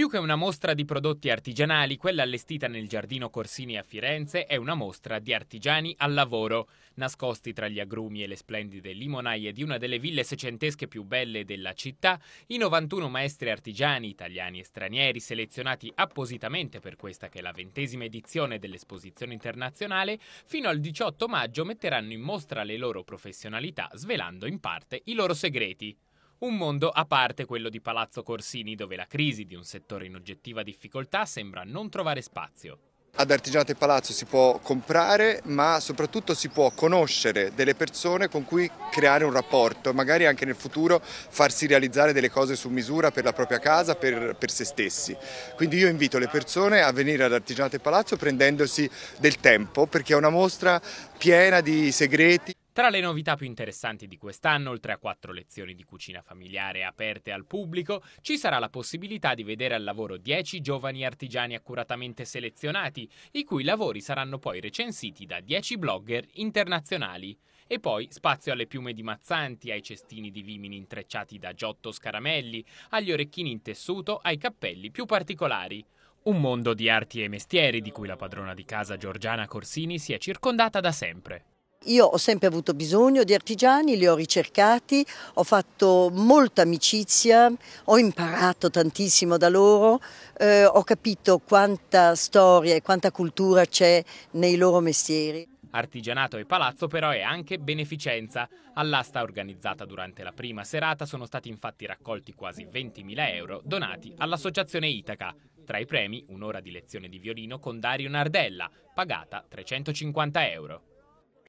Più che una mostra di prodotti artigianali, quella allestita nel Giardino Corsini a Firenze è una mostra di artigiani al lavoro, nascosti tra gli agrumi e le splendide limonaie di una delle ville secentesche più belle della città, i 91 maestri artigiani italiani e stranieri selezionati appositamente per questa che è la ventesima edizione dell'esposizione internazionale, fino al 18 maggio metteranno in mostra le loro professionalità svelando in parte i loro segreti. Un mondo a parte quello di Palazzo Corsini, dove la crisi di un settore in oggettiva difficoltà sembra non trovare spazio. Ad Artigianate Palazzo si può comprare, ma soprattutto si può conoscere delle persone con cui creare un rapporto, magari anche nel futuro farsi realizzare delle cose su misura per la propria casa, per, per se stessi. Quindi io invito le persone a venire ad Artigianate Palazzo prendendosi del tempo, perché è una mostra piena di segreti. Tra le novità più interessanti di quest'anno, oltre a quattro lezioni di cucina familiare aperte al pubblico, ci sarà la possibilità di vedere al lavoro dieci giovani artigiani accuratamente selezionati, i cui lavori saranno poi recensiti da dieci blogger internazionali. E poi spazio alle piume di mazzanti, ai cestini di vimini intrecciati da giotto scaramelli, agli orecchini in tessuto, ai cappelli più particolari. Un mondo di arti e mestieri di cui la padrona di casa Giorgiana Corsini si è circondata da sempre. Io ho sempre avuto bisogno di artigiani, li ho ricercati, ho fatto molta amicizia, ho imparato tantissimo da loro, eh, ho capito quanta storia e quanta cultura c'è nei loro mestieri. Artigianato e palazzo però è anche beneficenza. All'asta organizzata durante la prima serata sono stati infatti raccolti quasi 20.000 euro donati all'associazione Itaca. Tra i premi un'ora di lezione di violino con Dario Nardella, pagata 350 euro.